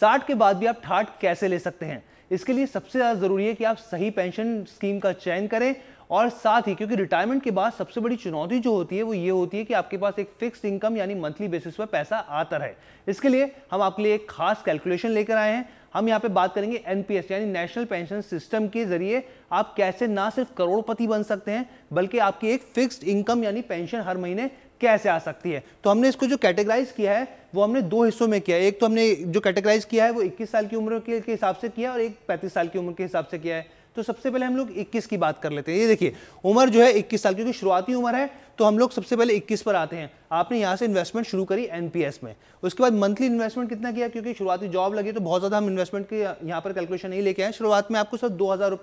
साठ के बाद भी आप ठाट कैसे ले सकते हैं इसके लिए सबसे ज़्यादा ज़रूरी है कि आप सही पेंशन स्कीम का चयन करें और साथ ही क्योंकि रिटायरमेंट के बाद सबसे बड़ी चुनौती जो होती है वो ये होती है कि आपके पास एक फिक्स इनकम यानी मंथली बेसिस पर पैसा आता रहे इसके लिए हम आपके लिए एक खास कैलकुलेशन लेकर आए हैं हम यहाँ पे बात करेंगे एनपीएस यानी नेशनल पेंशन सिस्टम के जरिए आप कैसे ना सिर्फ करोड़पति बन सकते हैं बल्कि आपकी एक फिक्स्ड इनकम यानी पेंशन हर महीने कैसे आ सकती है तो हमने इसको जो कैटेगराइज किया है वो हमने दो हिस्सों में किया है एक तो हमने जो कैटेगराइज किया है वो इक्कीस साल की उम्र के हिसाब से किया और एक पैंतीस साल की उम्र के हिसाब से किया है तो सबसे पहले हम लोग 21 की बात कर लेते हैं ये देखिए उम्र जो है 21 साल क्योंकि शुरुआती उम्र है तो हम लोग सबसे पहले 21 पर आते हैं आपने यहाँ से इन्वेस्टमेंट शुरू करी एनपीएस में उसके बाद मंथली इन्वेस्टमेंट कितना किया क्योंकि शुरुआती जॉब लगी तो बहुत ज़्यादा हम इन्वेस्टमेंट के यहाँ पर कैलकुलेशन नहीं लेके आए शुरुआत में आपको सर दो हज़ार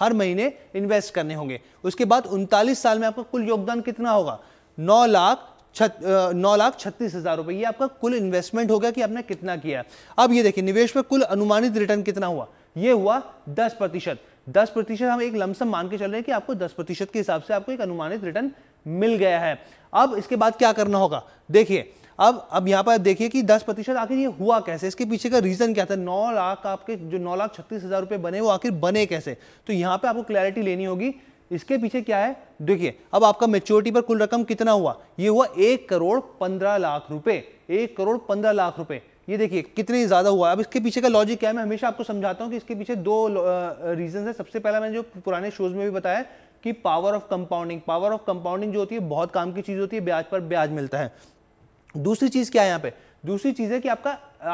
हर महीने इन्वेस्ट करने होंगे उसके बाद उनतालीस साल में आपका कुल योगदान कितना होगा नौ लाख नौ लाख छत्तीस हजार रुपये आपका कुल इन्वेस्टमेंट होगा कि आपने कितना किया अब ये देखिए निवेश पर कुल अनुमानित रिटर्न कितना हुआ ये हुआ दस प्रतिशत दस प्रतिशत हम एक लमसम मान के चल रहे हैं कि आपको दस प्रतिशत के हिसाब से आपको एक अनुमानित रिटर्न मिल गया है अब इसके बाद क्या करना होगा देखिए अब अब यहाँ पर देखिए कि दस प्रतिशत आखिर ये हुआ कैसे इसके पीछे का रीज़न क्या था नौ लाख आपके जो नौ लाख छत्तीस हज़ार रुपये बने वो आखिर बने कैसे तो यहाँ पे आपको क्लैरिटी लेनी होगी इसके पीछे क्या है देखिए अब आपका मेच्योरिटी पर कुल रकम कितना हुआ ये हुआ एक करोड़ पंद्रह लाख रुपए एक करोड़ पंद्रह लाख रुपए ये देखिए कितने ज़्यादा हुआ अब इसके पीछे का लॉजिक क्या है मैं हमेशा आपको समझाता हूँ कि इसके पीछे दो रीज़न है सबसे पहला मैंने जो पुराने शोज़ में भी बताया कि power of compounding power of compounding जो होती है बहुत काम की चीज़ होती है ब्याज पर ब्याज मिलता है दूसरी चीज़ क्या है यहाँ पे दूसरी चीज़ है कि आपका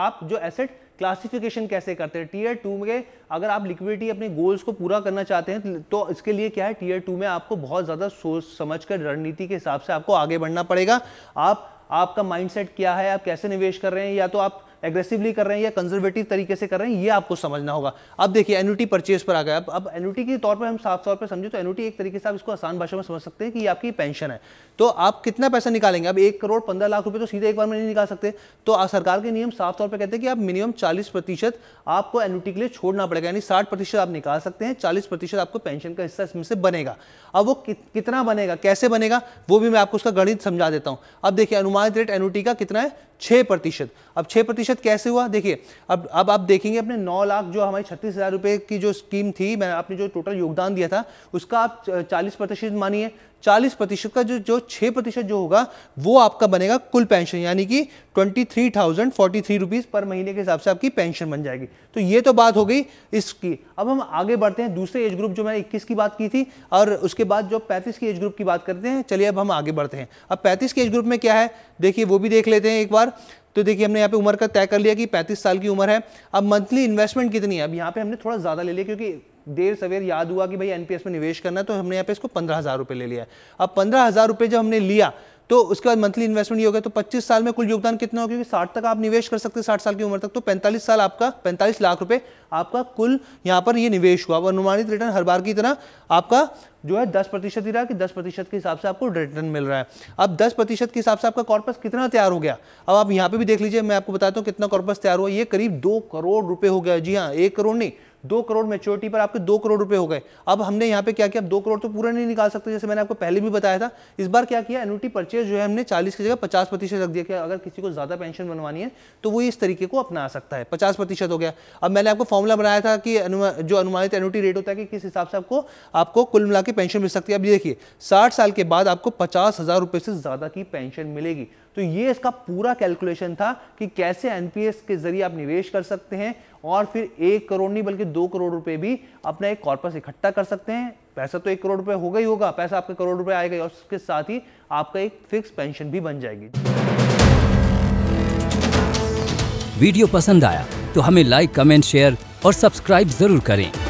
आप जो एसेट क्लासिफिकेशन कैसे करते हैं टीयर टू में अगर आप लिक्विडिटी अपने गोल्स को पूरा करना चाहते हैं तो इसके लिए क्या है टीयर टू में आपको बहुत ज़्यादा सोच समझ कर रणनीति के हिसाब से आपको आगे बढ़ना पड़ेगा आप आपका माइंडसेट क्या है आप कैसे निवेश कर रहे हैं या तो आप एग्रेसिवली कर रहे हैं या कंजर्वेटिव तरीके से कर रहे हैं ये आपको समझना होगा अब देखिए एन्यूटी परचेज पर आ गया अब अब एन्यूटी के तौर पर हम साफ तौर पर समझे तो एन्यूटी एक तरीके से आप इसको आसान भाषा में समझ सकते हैं कि ये आपकी पेंशन है तो आप कितना पैसा निकालेंगे अब एक करोड़ पंद्रह लाख रुपये तो सीधे एक बार में नहीं निकाल सकते तो सरकार के नियम साफ तौर पर कहते हैं कि आप मिनिमम चालीस प्रतिशत आपको एन्यूटी के लिए छोड़ना पड़ेगा यानी साठ प्रतिशत आप निकाल सकते हैं चालीस प्रतिशत आपको पेंशन का हिस्सा इसमें से बनेगा अब वो कितना बनेगा कैसे बनेगा वो भी मैं आपको उसका गणित समझा देता हूँ अब देखिए अनुमानित रेट एन्यूटी का कितना है छः प्रतिशत अब छः प्रतिशत कैसे हुआ देखिए अब अब आप देखेंगे अपने नौ लाख जो हमारी छत्तीस हज़ार रुपये की जो स्कीम थी मैंने आपने जो टोटल योगदान दिया था उसका आप चालीस प्रतिशत मानिए 40 प्रतिशत का जो जो 6 प्रतिशत जो होगा वो आपका बनेगा कुल पेंशन यानी कि twenty three thousand forty three rupees पर महीने के हिसाब से आपकी पेंशन बन जाएगी तो ये तो बात हो गई इसकी अब हम आगे बढ़ते हैं दूसरे एज ग्रुप जो मैंने इक्कीस की बात की थी और उसके बाद जो पैंतीस की एज ग्रुप की बात करते हैं चलिए अब हम आगे बढ़ते हैं अब पैंतीस के एज ग्रुप में क्या है देखिए वो भी देख लेते हैं एक बार तो देखिए हमने यहाँ पे उम्र का तय कर लिया कि 35 साल की उम्र है अब मंथली इन्वेस्टमेंट कितनी है अब यहाँ पे हमने थोड़ा ज़्यादा ले लिया क्योंकि देर सवेर याद हुआ कि भाई एनपीएस में निवेश करना है तो हमने यहाँ पे इसको पंद्रह हज़ार रुपये ले लिया है अब पंद्रह हज़ार रुपये जब हमने लिया तो उसके बाद मंथली इन्वेस्टमेंट ये हो गया तो 25 साल में कुल योगदान कितना हो क्योंकि 60 तक आप निवेश कर सकते हैं 60 साल की उम्र तक तो 45 साल आपका 45 लाख रुपए आपका कुल यहाँ पर ये निवेश हुआ अनुमानित रिटर्न हर बार की तरह आपका जो है 10 प्रतिशत ही रहा कि 10 प्रतिशत के हिसाब से आपको रिटर्न मिल रहा है अब 10 प्रतिशत के हिसाब से आपका कॉर्पस कितना तैयार हो गया अब आप यहाँ पे भी देख लीजिए मैं आपको बताता हूँ कितना कॉर्पस तैयार हुआ ये करीब दो करोड़ रुपये हो गया जी हाँ एक करोड़ नहीं दो करोड़ मेच्योरिटी पर आपके दो करोड़ रुपए हो गए अब हमने यहाँ पे क्या किया दो करोड़ तो पूरा नहीं निकाल सकते जैसे मैंने आपको पहले भी बताया था इस बार क्या किया एनुटी परचेज जो है हमने चालीस की जगह पचास प्रतिशत रख दिया कि अगर किसी को ज़्यादा पेंशन बनवानी है तो वो इस तरीके को अपना सकता है पचास प्रतिशत हो गया अब मैंने आपको फॉर्मला बनाया था कि जो अनुमानित एनुटी रेट होता है कि किस हिसाब से आपको आपको कुल मिला के पेंशन मिल सकती है अब देखिए साठ साल के बाद आपको पचास हज़ार से ज़्यादा की पेंशन मिलेगी तो ये इसका पूरा कैलकुलेशन था कि कैसे एनपीएस के जरिए आप निवेश कर सकते हैं और फिर एक करोड़ नहीं बल्कि दो करोड़ रुपए भी अपना एक कॉर्पस इकट्ठा कर सकते हैं पैसा तो एक करोड़ रुपए होगा ही होगा पैसा आपका करोड़ रुपए आएगा और उसके साथ ही आपका एक फिक्स पेंशन भी बन जाएगी वीडियो पसंद आया तो हमें लाइक कमेंट शेयर और सब्सक्राइब जरूर करें